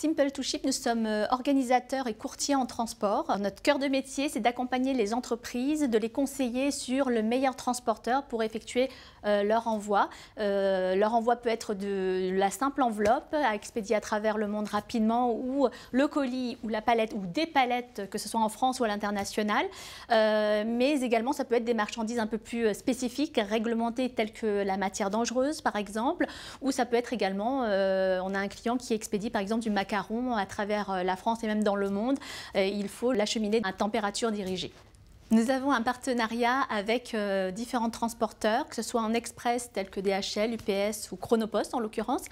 Simple to Ship, nous sommes euh, organisateurs et courtiers en transport. Notre cœur de métier, c'est d'accompagner les entreprises, de les conseiller sur le meilleur transporteur pour effectuer euh, leur envoi. Euh, leur envoi peut être de la simple enveloppe à expédier à travers le monde rapidement ou le colis ou la palette ou des palettes, que ce soit en France ou à l'international. mais également, ça peut être des marchandises un peu plus spécifiques, réglementées telles que la matière dangereuse, par exemple. Ou ça peut être également, on a un client qui expédie par exemple du mac à travers euh, la France et même dans le monde, euh, il faut l'acheminer à température dirigée. Nous avons un partenariat avec euh, différents transporteurs, que ce soit en express tels que DHL, UPS ou Chronopost en l'occurrence,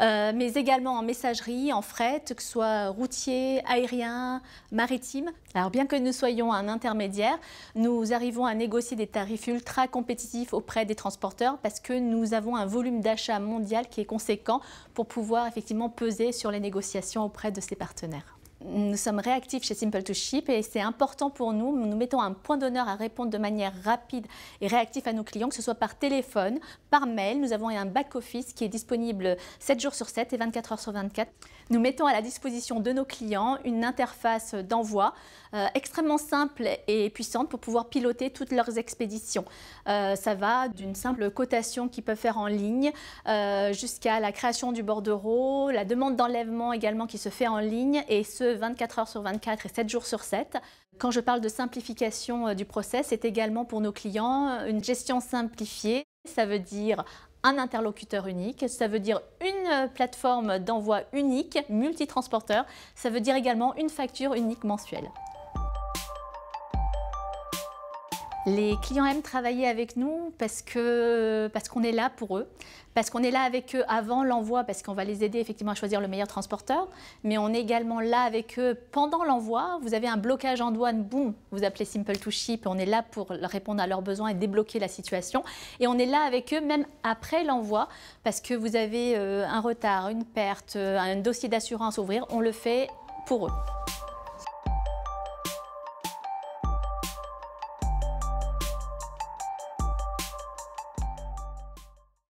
euh, mais également en messagerie, en fret, que ce soit routier, aérien, maritime. Alors bien que nous soyons un intermédiaire, nous arrivons à négocier des tarifs ultra compétitifs auprès des transporteurs parce que nous avons un volume d'achat mondial qui est conséquent pour pouvoir effectivement peser sur les négociations auprès de ces partenaires nous sommes réactifs chez Simple to Ship et c'est important pour nous. Nous mettons un point d'honneur à répondre de manière rapide et réactive à nos clients, que ce soit par téléphone, par mail. Nous avons un back-office qui est disponible 7 jours sur 7 et 24 heures sur 24. Nous mettons à la disposition de nos clients une interface d'envoi euh, extrêmement simple et puissante pour pouvoir piloter toutes leurs expéditions. Euh, ça va d'une simple cotation qu'ils peuvent faire en ligne euh, jusqu'à la création du bordereau, la demande d'enlèvement également qui se fait en ligne et ce 24 heures sur 24 et 7 jours sur 7. Quand je parle de simplification euh, du process, c'est également pour nos clients euh, une gestion simplifiée. Ça veut dire un interlocuteur unique, ça veut dire une euh, plateforme d'envoi unique, multitransporteur, ça veut dire également une facture unique mensuelle. Les clients aiment travailler avec nous parce qu'on parce qu'on est là pour eux, parce qu'on est là avec eux avant l'envoi, parce qu'on va les aider effectivement à choisir le meilleur transporteur, mais on est également là avec eux pendant l'envoi. Vous avez un blocage en douane, boum, vous appelez Simple to Ship, on est là pour répondre à leurs besoins et débloquer la situation. Et on est là avec eux même après l'envoi, parce que vous avez euh, un retard, une perte, euh, un dossier d'assurance à ouvrir, on le fait pour eux.